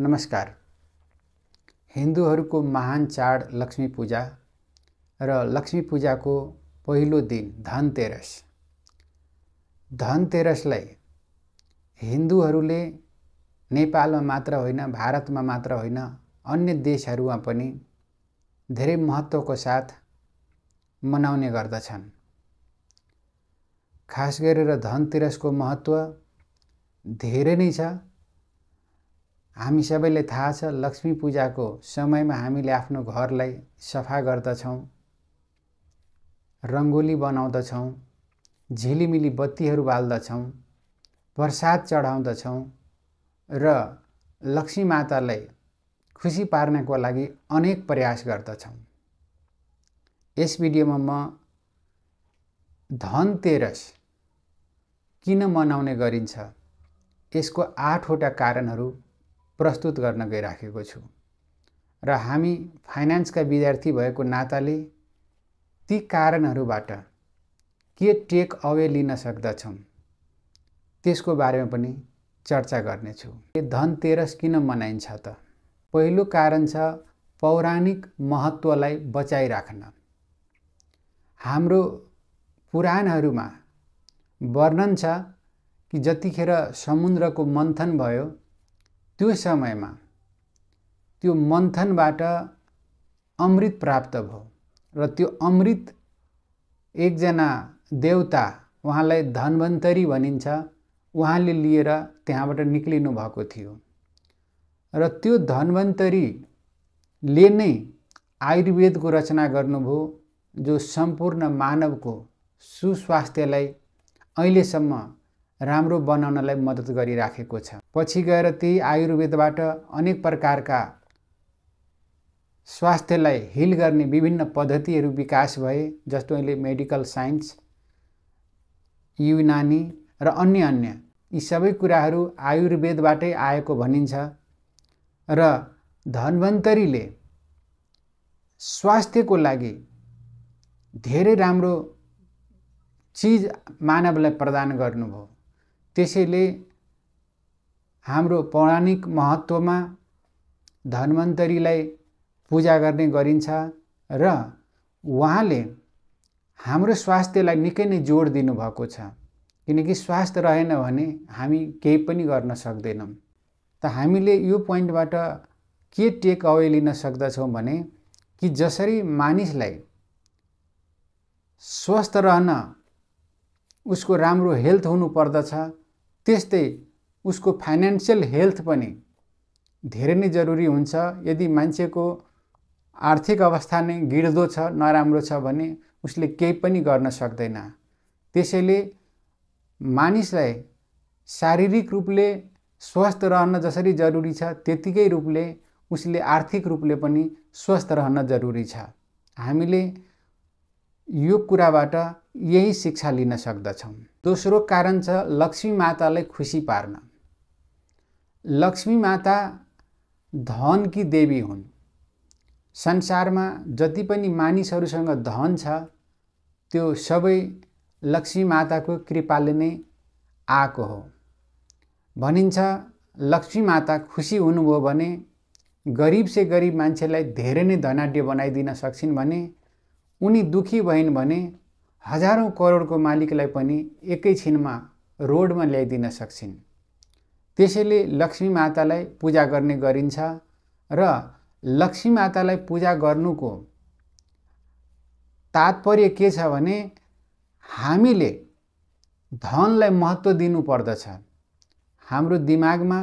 नमस्कार हिन्दूहरूको महान चाड लक्ष्मी पूजा र लक्ष्मी पूजाको पहिलो दिन धनतेरस धनतेरसलाई हिन्दूहरूले नेपालमा मात्र होइन भारतमा मात्र होइन अन्य देशहरूमा पनि धेरै महत्त्वको साथ मनाउने गर्दछन् खास गरेर धनतेरसको महत्त्व धेरै नै छ हामी सबैलाई थाहा छ लक्ष्मी पूजाको समयमा हामीले आफ्नो घरलाई सफा गर्दछौँ रङ्गोली बनाउँदछौँ झिलिमिली बत्तीहरू बाल्दछौँ प्रसाद चढाउँदछौँ र लक्ष्मी मातालाई खुसी पार्नको लागि अनेक प्रयास गर्दछौँ यस भिडियोमा म धनतेरस किन मनाउने गरिन्छ यसको आठवटा कारणहरू प्रस्तुत गर्न गइराखेको छु र हामी फाइनेन्सका विद्यार्थी भएको नाताले ती कारणहरूबाट के टेक अवे लिन सक्दछौँ त्यसको बारेमा पनि चर्चा गर्नेछु धनतेरस किन मनाइन्छ त पहिलो कारण छ पौराणिक महत्त्वलाई बचाइराख्न हाम्रो पुराणहरूमा वर्णन छ कि जतिखेर समुद्रको मन्थन भयो त्यो समयमा त्यो मन्थनबाट अमृत प्राप्त भयो र त्यो अमृत एकजना देवता उहाँलाई धन्वन्तरी भनिन्छ उहाँले लिएर त्यहाँबाट निक्लिनु भएको थियो र त्यो धन्वन्तरीले नै आयुर्वेदको रचना गर्नुभयो जो सम्पूर्ण मानवको सुस्वास्थ्यलाई अहिलेसम्म राम्रो बनाउनलाई मद्दत गरिराखेको छ पछि गएर त्यही आयुर्वेदबाट अनेक प्रकारका स्वास्थ्यलाई हिल गर्ने विभिन्न पद्धतिहरू विकास भए जस्तो अहिले मेडिकल साइन्स युनानी र अन्य अन्य यी सबै कुराहरू आयुर्वेदबाटै आएको भनिन्छ र धन्वन्तरीले स्वास्थ्यको लागि धेरै राम्रो चिज मानवलाई प्रदान गर्नुभयो त्यसैले हाम्रो पौराणिक महत्त्वमा धन्वन्तरीलाई पूजा गर्ने गरिन्छ र उहाँले हाम्रो स्वास्थ्यलाई निकै नै जोड दिनुभएको छ किनकि स्वास्थ्य रहेन भने हामी केही पनि गर्न सक्दैनौँ त हामीले यो पोइन्टबाट के टेक अवे लिन सक्दछौँ भने कि जसरी मानिसलाई स्वस्थ रहन उसको राम्रो हेल्थ हुनुपर्दछ त्यस्तै उसको फाइनेन्सियल हेल्थ पनि धेरै नै जरुरी हुन्छ यदि मान्छेको आर्थिक अवस्था नै गिर्दो छ नराम्रो छ भने उसले केही पनि गर्न सक्दैन त्यसैले मानिसलाई शारीरिक रूपले स्वस्थ रहन जसरी जरुरी छ त्यतिकै रूपले उसले आर्थिक रूपले पनि स्वस्थ रहन जरुरी छ हामीले यो कुराबाट यही शिक्षा लिन सक्दछौँ दोस्रो कारण छ लक्ष्मी मातालाई खुसी पार्न लक्ष्मी माता धन धनकी देवी हुन् संसारमा जति पनि मानिसहरूसँग धन छ त्यो सबै लक्ष्मी माताको कृपाले नै आएको हो भनिन्छ लक्ष्मी माता खुसी हुनुभयो भने गरिब से गरिब मान्छेलाई धेरै नै धनाढ्य बनाइदिन सक्छिन् भने उनी दुखी भइन् भने हजारौँ करोडको मालिकलाई पनि एकैछिनमा रोडमा ल्याइदिन सक्छिन् त्यसैले लक्ष्मी मातालाई पूजा गर्ने गरिन्छ र लक्ष्मी मातालाई पूजा गर्नुको तात्पर्य के छ भने हामीले धनलाई महत्त्व दिनुपर्दछ हाम्रो दिमागमा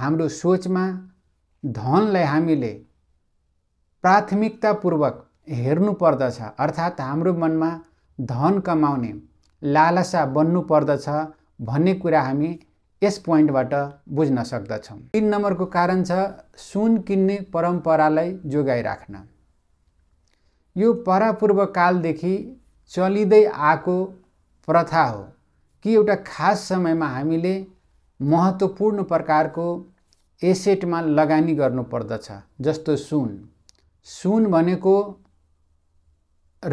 हाम्रो सोचमा धनलाई हामीले प्राथमिकतापूर्वक हेर्नुपर्दछ अर्थात् हाम्रो मनमा धन कमाउने लालसा बन्नुपर्दछ भन्ने कुरा हामी यस पोइन्टबाट बुझ्न सक्दछौँ तिन नम्बरको कारण छ सुन किन्ने परम्परालाई जोगाइराख्न यो परापूर्व कालदेखि चलिँदै आएको प्रथा हो कि एउटा खास समयमा हामीले महत्त्वपूर्ण प्रकारको एसेटमा लगानी गर्नुपर्दछ जस्तो सुन सुन भनेको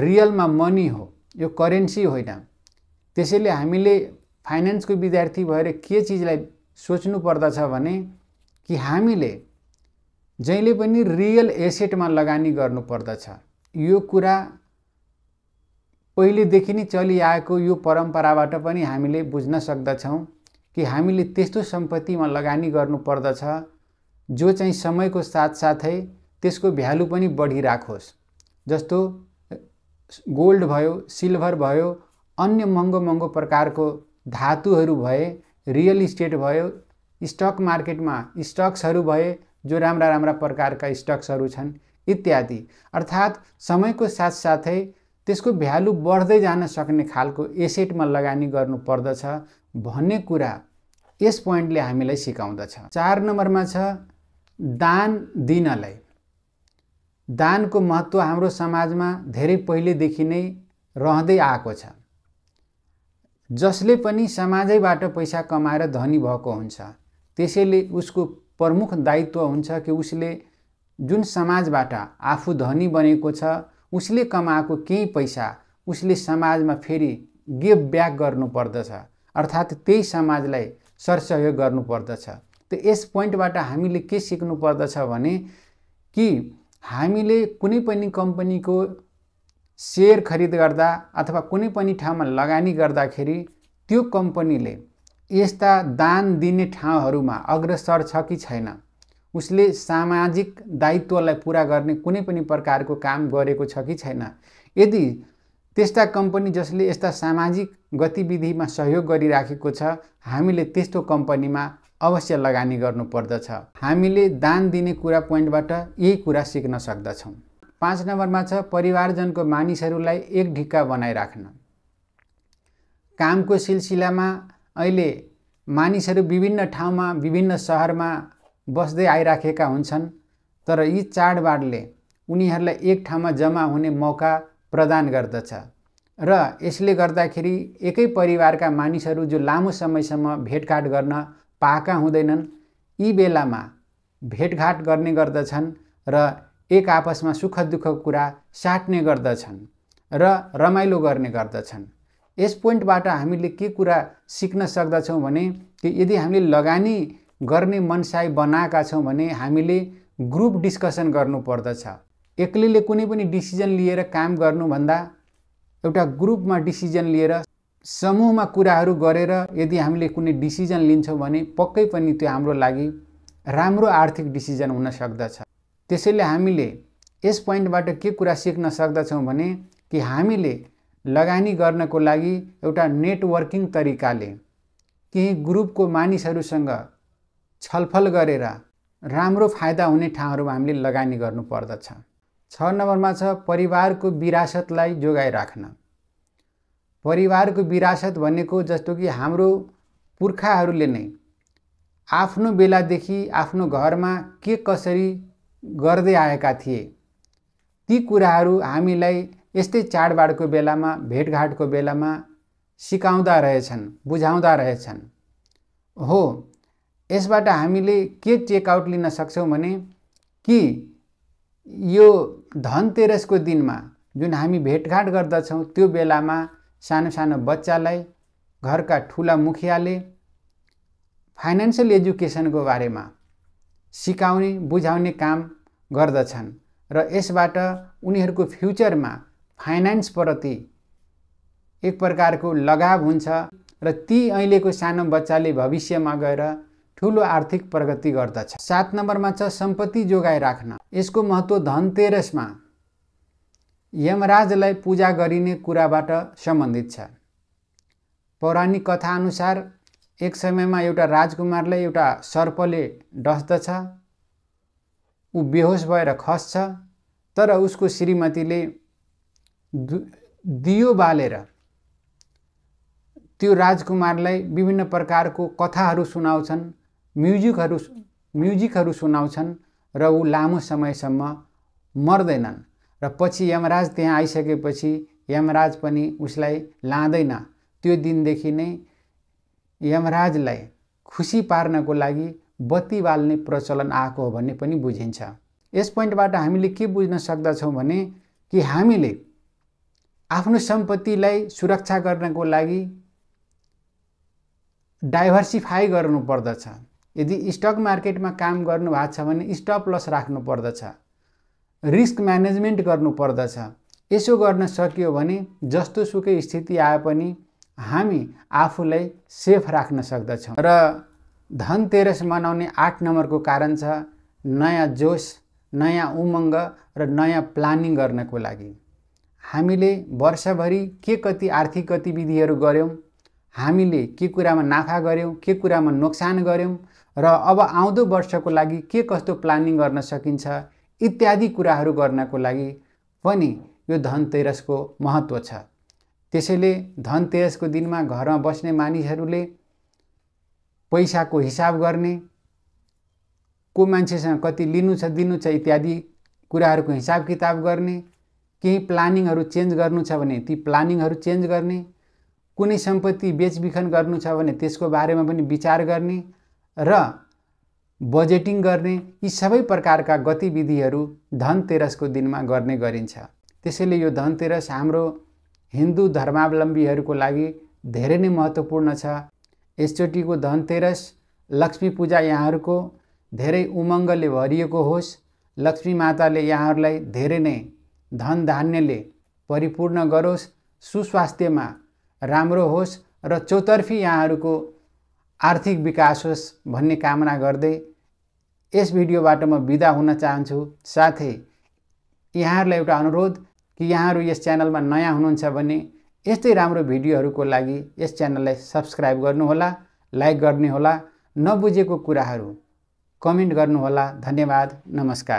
रियलमा मनी हो यो करेन्सी होइन त्यसैले हामीले फाइनेन्सको विद्यार्थी भएर के चिजलाई सोच्नु पर्दछ भने कि हामीले जहिले पनि रियल एसेटमा लगानी गर्नुपर्दछ यो कुरा पहिलेदेखि नै चलिआएको यो परम्पराबाट पनि हामीले बुझ्न सक्दछौँ कि हामीले त्यस्तो सम्पत्तिमा लगानी गर्नुपर्दछ जो चाहिँ समयको साथसाथै त्यसको भ्यालु पनि बढिराखोस् जस्तो गोल्ड भयो सिल्भर भयो अन्य महँगो महँगो प्रकारको धातुहरू भए रियल इस्टेट भयो स्टक मार्केटमा स्टक्सहरू भए जो राम्रा राम्रा प्रकारका स्टक्सहरू छन् इत्यादि अर्थात् समयको साथसाथै त्यसको भ्यालु बढ्दै जान सक्ने खालको एसेटमा लगानी गर्नुपर्दछ भन्ने कुरा यस पोइन्टले हामीलाई सिकाउँदछ चार नम्बरमा छ दान दिनलाई दानको महत्त्व हाम्रो समाजमा धेरै पहिलेदेखि नै रहँदै आएको छ जसले पनि समाजैबाट पैसा कमाएर धनी भएको हुन्छ त्यसैले उसको प्रमुख दायित्व हुन्छ कि उसले जुन समाजबाट आफू धनी बनेको छ उसले कमाएको केही पैसा उसले समाजमा फेरि गिभ ब्याक गर्नुपर्दछ अर्थात् त्यही समाजलाई सरसहयोग गर्नुपर्दछ त यस पोइन्टबाट हामीले के सिक्नुपर्दछ भने कि हामीले कुनै पनि कम्पनीको सेयर खरिद गर्दा अथवा कुनै पनि ठाउँमा लगानी गर्दाखेरि त्यो कम्पनीले यस्ता दान दिने ठाउँहरूमा अग्रसर छ कि छैन उसले सामाजिक दायित्वलाई पुरा गर्ने कुनै पनि प्रकारको काम गरेको छ कि छैन यदि त्यस्ता कम्पनी जसले यस्ता सामाजिक गतिविधिमा सहयोग गरिराखेको छ हामीले त्यस्तो कम्पनीमा अवश्य लगानी गर्नुपर्दछ हामीले दान दिने कुरा पोइन्टबाट यही कुरा सिक्न सक्दछौँ पाँच नम्बरमा छ परिवारजनको मानिसहरूलाई एक ढिक्का बनाइराख्न कामको सिलसिलामा अहिले मानिसहरू विभिन्न ठाउँमा विभिन्न सहरमा बस्दै आइराखेका हुन्छन् तर यी चाडबाडले उनीहरूलाई एक ठाउँमा जम्मा हुने मौका प्रदान गर्दछ र यसले गर्दाखेरि एकै परिवारका मानिसहरू जो लामो समयसम्म भेटघाट गर्न पाएका हुँदैनन् यी बेलामा भेटघाट गर्ने गर्दछन् र एक आपसमा सुख दुःखको कुरा साट्ने गर्दछन् र रमाइलो गर्ने गर्दछन् यस पोइन्टबाट हामीले के कुरा सिक्न सक्दछौँ भने कि यदि हामीले लगानी गर्ने मनसाय बनाएका छौँ भने हामीले ग्रुप डिस्कसन गर्नुपर्दछ एक्लैले कुनै पनि डिसिजन लिएर काम गर्नुभन्दा एउटा ग्रुपमा डिसिजन लिएर समूहमा कुराहरू गरेर यदि हामीले कुनै डिसिजन लिन्छौँ भने पक्कै पनि त्यो हाम्रो लागि राम्रो आर्थिक डिसिजन हुन सक्दछ त्यसैले हामीले यस पोइन्टबाट के कुरा सिक्न सक्दछौँ भने कि हामीले लगानी गर्नको लागि एउटा नेटवर्किङ तरिकाले केही ग्रुपको मानिसहरूसँग छलफल गरेर राम्रो फाइदा हुने ठाउँहरूमा हामीले लगानी गर्नुपर्दछ छ नम्बरमा छ परिवारको विरासतलाई जोगाइराख्न परिवारको विरासत भनेको जस्तो कि हाम्रो पुर्खाहरूले नै आफ्नो बेलादेखि आफ्नो घरमा के कसरी गर्दै आएका थिए ती कुराहरू हामीलाई यस्तै चाडबाडको बेलामा भेटघाटको बेलामा सिकाउँदा रहेछन् बुझाउँदा रहेछन् हो यसबाट हामीले के टेकआउट लिन सक्छौँ भने कि यो धनतेरसको दिनमा जुन हामी भेटघाट गर्दछौँ त्यो बेलामा सानो सानो बच्चालाई घरका ठुला मुखियाले फाइनेन्सियल एजुकेसनको बारेमा सिकाउने बुझाउने काम गर्दछन् र यसबाट उनीहरूको फ्युचरमा फाइनेन्सप्रति एक प्रकारको लगाव हुन्छ र ती अहिलेको सानो बच्चाले भविष्यमा गएर ठुलो आर्थिक प्रगति गर्दछ सात नम्बरमा छ सम्पत्ति जोगाइ राख्न यसको महत्त्व धनतेरसमा यमराजलाई पूजा गरिने कुराबाट सम्बन्धित छ पौराणिक कथाअनुसार एक समयमा एउटा राजकुमारलाई एउटा सर्पले डस्दछ ऊ बेहोस भएर खस्छ तर उसको श्रीमतीले दियो बालेर त्यो राजकुमारलाई विभिन्न प्रकारको कथाहरू सुनाउँछन् म्युजिकहरू म्युजिकहरू सुनाउँछन् र ऊ लामो समयसम्म मर्दैनन् र पछि यमराज त्यहाँ आइसकेपछि यमराज पनि उसलाई लाँदैन त्यो दिनदेखि नै यमराजलाई खुसी पार्नको लागि बत्ती बाल्ने प्रचलन आएको हो भन्ने पनि बुझिन्छ यस पोइन्टबाट हामीले के बुझ्न सक्दछौँ भने कि हामीले आफ्नो सम्पत्तिलाई सुरक्षा गर्नको लागि डाइभर्सिफाई गर्नुपर्दछ यदि स्टक मार्केटमा काम गर्नु भएको छ भने स्टप लस राख्नु पर्दछ रिस्क म्यानेजमेन्ट गर्नुपर्दछ यसो गर्न सकियो भने जस्तो सुकै स्थिति आए पनि हामी आफूलाई सेफ राख्न सक्दछौँ र धनतेरस मनाउने आठ नम्बरको कारण छ नयाँ जोस नयाँ उमङ्ग र नयाँ प्लानिङ गर्नको लागि हामीले वर्षभरि के कति आर्थिक गतिविधिहरू गऱ्यौँ हामीले के कुरामा नाफा गऱ्यौँ के कुरामा नोक्सान गऱ्यौँ र अब आउँदो वर्षको लागि के कस्तो प्लानिङ गर्न सकिन्छ इत्यादि कुराहरू गर्नको लागि पनि यो धनतेरसको महत्त्व छ त्यसैले धनतेरसको दिनमा घरमा बस्ने मानिसहरूले पैसाको हिसाब गर्ने को मान्छेसँग कति लिनु छ दिनु छ इत्यादि कुराहरूको हिसाब किताब गर्ने केही प्लानिङहरू चेन्ज गर्नु छ भने ती प्लानिङहरू चेन्ज गर्ने कुनै सम्पत्ति बेचबिखन गर्नु छ भने त्यसको बारेमा पनि विचार गर्ने र बजेटिङ गर्ने यी सबै प्रकारका गतिविधिहरू धनतेरसको दिनमा गर्ने गरिन्छ त्यसैले यो धनतेरस हाम्रो हिन्दू धर्मावलम्बीहरूको लागि धेरै नै महत्त्वपूर्ण छ यसचोटिको धनतेरस लक्ष्मी पूजा यहाँहरूको धेरै उमङ्गले भरिएको होस् लक्ष्मी माताले यहाँहरूलाई धेरै नै धन धान्यले परिपूर्ण गरोस् सुस्वास्थ्यमा राम्रो होस् र चौतर्फी यहाँहरूको आर्थिक विकास होस् भन्ने कामना गर्दै यस भिडियोबाट म बिदा हुन चाहन्छु साथै यहाँहरूलाई एउटा अनुरोध कि यहाँहरू यस च्यानलमा नयाँ हुनुहुन्छ भने यस्तै राम्रो भिडियोहरूको लागि यस च्यानललाई सब्सक्राइब गर्नुहोला लाइक होला नबुझेको कुराहरू कमेन्ट गर्नुहोला धन्यवाद नमस्कार